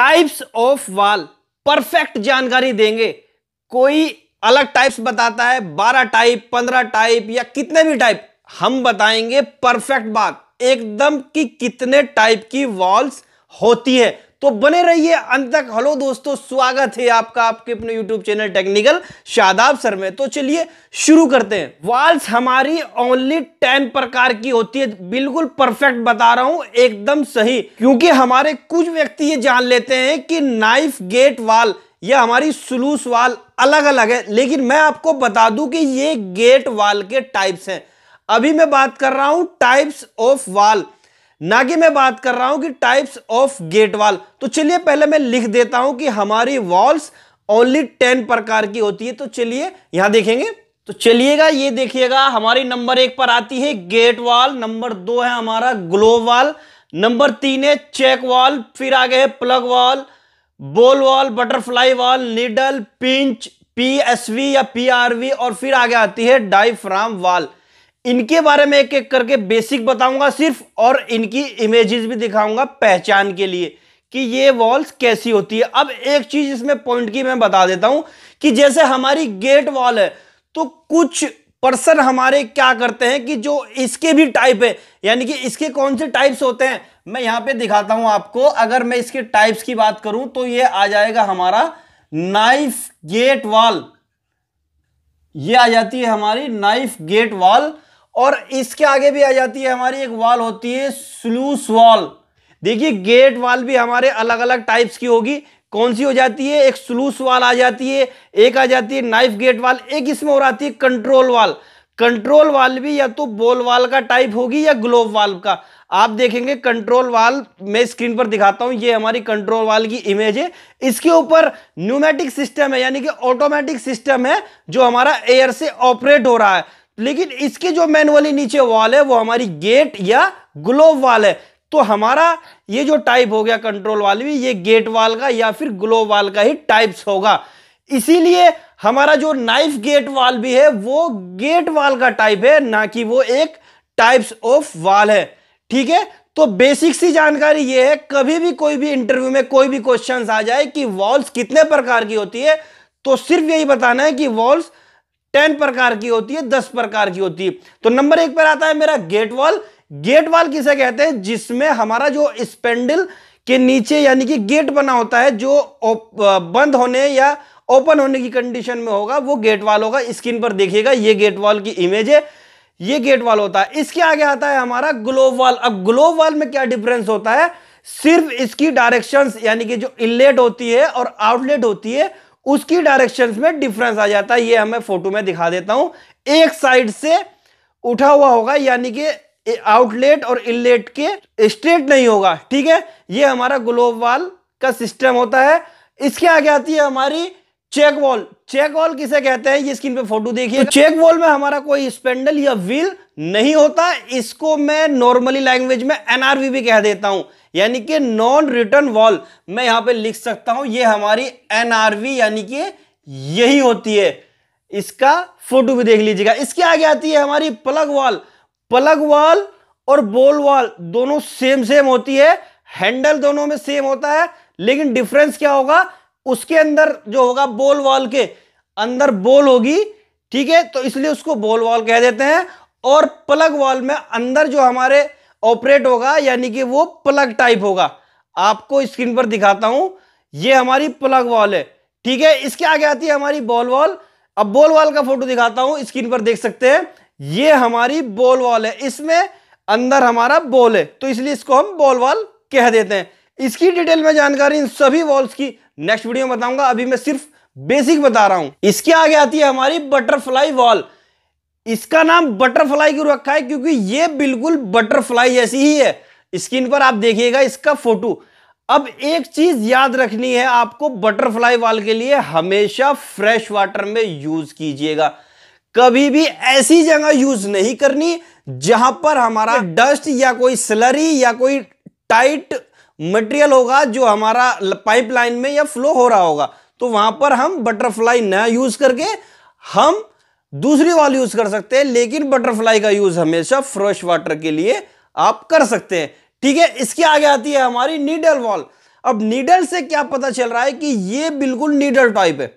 types of वाल perfect जानकारी देंगे कोई अलग टाइप्स बताता है बारह टाइप पंद्रह टाइप या कितने भी टाइप हम बताएंगे परफेक्ट बात एकदम कि कितने टाइप की वॉल्स होती है तो बने रहिए अंत तक हेलो दोस्तों स्वागत है आपका आपके अपने YouTube channel technical Shadab sir में तो चलिए शुरू करते हैं वाल्स हमारी ओनली टेन प्रकार की होती है बिल्कुल परफेक्ट बता रहा हूं एकदम सही क्योंकि हमारे कुछ व्यक्ति ये जान लेते हैं कि नाइफ गेट वाल या हमारी सुलूस वाल अलग अलग है लेकिन मैं आपको बता दूं कि ये गेट वाल के टाइप्स हैं अभी मैं बात कर रहा हूं टाइप्स ऑफ वाल ना कि मैं बात कर रहा हूं कि टाइप्स ऑफ गेट वाल तो चलिए पहले मैं लिख देता हूं कि हमारी वॉल्स ओनली टेन प्रकार की होती है तो चलिए यहां देखेंगे तो चलिएगा ये देखिएगा हमारी नंबर एक पर आती है गेट वॉल नंबर दो है हमारा ग्लो वॉल नंबर तीन है चेक वॉल फिर आगे है plug valve ball valve butterfly valve needle pinch PSV या पीआरवी और फिर आगे आती है डाइफ्राम वॉल इनके बारे में एक एक करके बेसिक बताऊंगा सिर्फ और इनकी इमेजेस भी दिखाऊंगा पहचान के लिए कि ये वॉल्स कैसी होती है अब एक चीज इसमें पॉइंट की मैं बता देता हूं कि जैसे हमारी गेट वॉल है तो कुछ पर्सन हमारे क्या करते हैं कि जो इसके भी टाइप है यानी कि इसके कौन से टाइप्स होते हैं मैं यहां पे दिखाता हूं आपको अगर मैं इसके टाइप्स की बात करूं तो ये आ जाएगा हमारा नाइफ गेट वॉल ये आ जाती है हमारी नाइफ गेट वॉल और इसके आगे भी आ जाती है हमारी एक वॉल होती है स्लूस वॉल देखिए गेट वॉल भी हमारे अलग अलग टाइप्स की होगी कौन सी हो जाती है एक स्लूस वाल आ जाती है एक आ जाती है नाइफ गेट वाल एक इसमें और आती है कंट्रोल वाल कंट्रोल वाल भी या तो बोल वाल का टाइप होगी या ग्लोब वाल का आप देखेंगे कंट्रोल वाल मैं स्क्रीन पर दिखाता हूं ये हमारी कंट्रोल वाल की इमेज है इसके ऊपर न्यूमेटिक सिस्टम है यानी कि ऑटोमेटिक सिस्टम है जो हमारा एयर से ऑपरेट हो रहा है लेकिन इसके जो मैनुअली नीचे वॉल है वो हमारी गेट या ग्लोब वाल है तो हमारा ये जो टाइप हो गया कंट्रोल वाल भी ये गेट वाल का या फिर ग्लोब वाल का ही टाइप्स होगा इसीलिए हमारा जो नाइफ गेट वाल भी है वो गेट वाल का टाइप है ना कि वो एक टाइप्स ऑफ वाल है ठीक है तो बेसिक सी जानकारी ये है कभी भी कोई भी इंटरव्यू में कोई भी क्वेश्चन आ जाए कि वॉल्स कितने प्रकार की होती है तो सिर्फ यही बताना है कि वॉल्स टेन प्रकार की होती है दस प्रकार की होती है तो नंबर एक पर आता है मेरा गेट वॉल गेट वॉल किसे कहते हैं जिसमें हमारा जो स्पेंडल के नीचे यानी कि गेट बना होता है जो बंद होने या ओपन होने की कंडीशन में होगा वो गेट वॉल होगा स्क्रीन पर देखिएगा ये गेट वॉल की इमेज है ये गेट वॉल होता है इसके आगे आता है हमारा ग्लोब वॉल अब ग्लोब वॉल में क्या डिफरेंस होता है सिर्फ इसकी डायरेक्शंस यानी कि जो इनलेट होती है और आउटलेट होती है उसकी डायरेक्शन में डिफरेंस आ जाता है ये हमें फोटो में दिखा देता हूं एक साइड से उठा हुआ होगा यानी कि आउटलेट और इनलेट के स्ट्रेट नहीं होगा ठीक है ये हमारा ग्लोब वाल का सिस्टम होता है इसके आगे आती है हमारी चेक वॉल चेक वॉल किसे कहते हैं ये स्क्रीन पे फोटो देखिए तो चेक वॉल में हमारा कोई स्पेंडल या व्हील नहीं होता इसको मैं नॉर्मली लैंग्वेज में एनआरवी भी कह देता हूं यानी कि नॉन रिटर्न वॉल मैं यहां पे लिख सकता हूं ये हमारी एनआरवी यानी कि यही होती है इसका फोटो भी देख लीजिएगा इसके आगे आती है हमारी प्लग वॉल प्लग वॉल और बोल वॉल दोनों सेम सेम होती है हैंडल दोनों में सेम होता है लेकिन डिफरेंस क्या होगा उसके अंदर जो होगा बोल वॉल के अंदर बोल होगी ठीक है तो इसलिए उसको बोल वॉल कह देते हैं और प्लग वॉल में अंदर जो हमारे ऑपरेट होगा यानी कि वो प्लग टाइप होगा आपको स्क्रीन पर दिखाता हूं ये हमारी प्लग वॉल है ठीक है इसके आगे आती है हमारी बॉल वॉल अब बोल वॉल का फोटो दिखाता हूं स्क्रीन पर देख सकते हैं ये हमारी बोल वॉल है इसमें अंदर हमारा बॉल है तो इसलिए इसको हम बॉल वॉल कह देते हैं इसकी डिटेल में जानकारी इन सभी वॉल्स की नेक्स्ट वीडियो में बताऊंगा अभी मैं सिर्फ बेसिक बता रहा हूं इसके आगे आती है हमारी बटरफ्लाई वॉल इसका नाम बटरफ्लाई क्यों रखा है क्योंकि ये बिल्कुल बटरफ्लाई जैसी ही है स्क्रीन पर आप देखिएगा इसका फोटो अब एक चीज याद रखनी है आपको बटरफ्लाई वाल के लिए हमेशा फ्रेश वाटर में यूज कीजिएगा कभी भी ऐसी जगह यूज नहीं करनी जहां पर हमारा डस्ट या कोई स्लरी या कोई टाइट मटेरियल होगा जो हमारा पाइपलाइन में या फ्लो हो रहा होगा तो वहां पर हम बटरफ्लाई ना यूज करके हम दूसरी वाल यूज कर सकते हैं लेकिन बटरफ्लाई का यूज हमेशा फ्रेश वाटर के लिए आप कर सकते हैं ठीक है इसके आगे आती है हमारी नीडल वॉल अब नीडल से क्या पता चल रहा है कि ये बिल्कुल नीडल टाइप है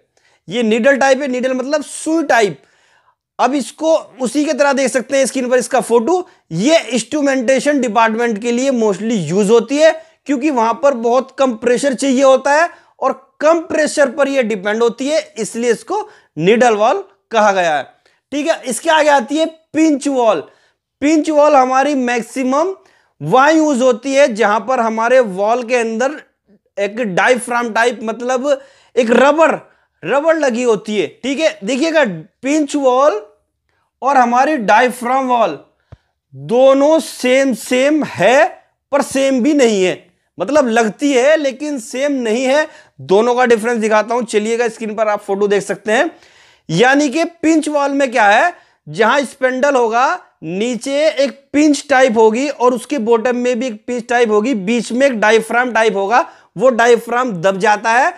ये नीडल टाइप है नीडल मतलब सुई टाइप अब इसको उसी के तरह देख सकते हैं स्क्रीन पर इसका फोटो ये इंस्ट्रूमेंटेशन डिपार्टमेंट के लिए मोस्टली यूज होती है क्योंकि वहां पर बहुत कम प्रेशर चाहिए होता है और कम प्रेशर पर यह डिपेंड होती है इसलिए इसको निडल वॉल कहा गया है ठीक है इसके आगे आती है पिंच वॉल पिंच वॉल हमारी मैक्सिमम वहां यूज होती है जहां पर हमारे वॉल के अंदर एक डाइफ्राम टाइप मतलब एक रबर रबर लगी होती है ठीक है देखिएगा पिंच वॉल और हमारी डाइफ्राम वॉल दोनों सेम सेम है पर सेम भी नहीं है मतलब लगती है लेकिन सेम नहीं है दोनों का डिफरेंस दिखाता हूं चलिएगा स्क्रीन पर आप फोटो देख सकते हैं यानी कि पिंच वॉल में क्या है जहां स्पेंडल होगा नीचे एक पिंच टाइप होगी और उसके बॉटम में भी एक पिंच टाइप होगी बीच में एक डायफ्राम टाइप होगा वो डायफ्राम दब जाता है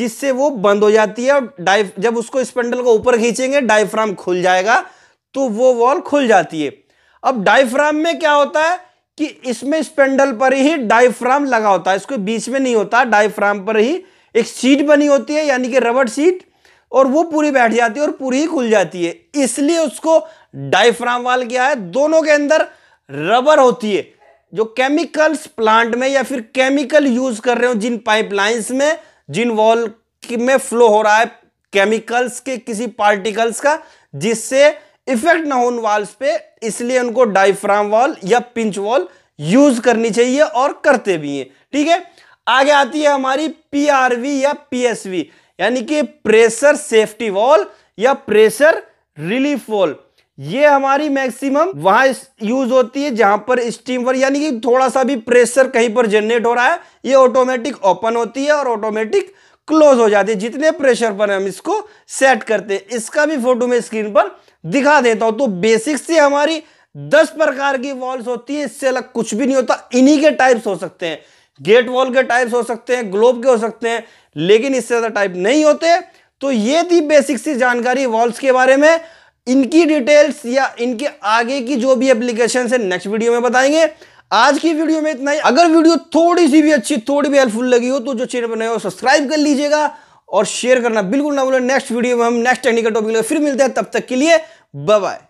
जिससे वो बंद हो जाती है और डाइफ जब उसको स्पेंडल को ऊपर खींचेंगे डायफ्राम खुल जाएगा तो वो वॉल खुल जाती है अब डायफ्राम में क्या होता है कि इसमें स्पेंडल पर ही डायफ्राम लगा होता है इसको बीच में नहीं होता डायफ्राम पर ही एक सीट बनी होती है यानी कि रबड़ सीट और वो पूरी बैठ जाती है और पूरी ही खुल जाती है इसलिए उसको डायफ्राम वाल क्या है दोनों के अंदर रबर होती है जो केमिकल्स प्लांट में या फिर केमिकल यूज कर रहे हो जिन पाइपलाइंस में जिन वॉल में फ्लो हो रहा है केमिकल्स के किसी पार्टिकल्स का जिससे इफेक्ट ना हो उन वॉल्स पे इसलिए उनको डाइफ्राम वॉल या पिंच वॉल यूज करनी चाहिए और करते भी हैं ठीक है आगे आती है हमारी पीआरवी या पीएसवी यानी कि प्रेशर सेफ्टी वॉल या प्रेशर रिलीफ वॉल ये हमारी मैक्सिमम वहां यूज होती है जहां पर स्टीम स्टीमर यानी कि थोड़ा सा भी प्रेशर कहीं पर जनरेट हो रहा है ये ऑटोमेटिक ओपन होती है और ऑटोमेटिक क्लोज हो जाती है जितने प्रेशर पर हम इसको सेट करते हैं इसका भी फोटो मैं स्क्रीन पर दिखा देता हूं तो बेसिक से हमारी दस प्रकार की वॉल्स होती है इससे अलग कुछ भी नहीं होता इन्हीं के टाइप्स हो सकते हैं गेट वॉल के टाइप्स हो सकते हैं ग्लोब के हो सकते हैं लेकिन इससे ज्यादा टाइप नहीं होते तो ये थी बेसिक सी जानकारी वॉल्स के बारे में इनकी डिटेल्स या इनके आगे की जो भी एप्लीकेशन है नेक्स्ट वीडियो में बताएंगे आज की वीडियो में इतना ही अगर वीडियो थोड़ी सी भी अच्छी थोड़ी भी हेल्पफुल लगी हो तो जो चैनल पर नए हो सब्सक्राइब कर लीजिएगा और शेयर करना बिल्कुल ना बोले नेक्स्ट वीडियो में हम नेक्स्ट टेक्निकल टॉपिक फिर मिलते हैं तब तक के लिए बाय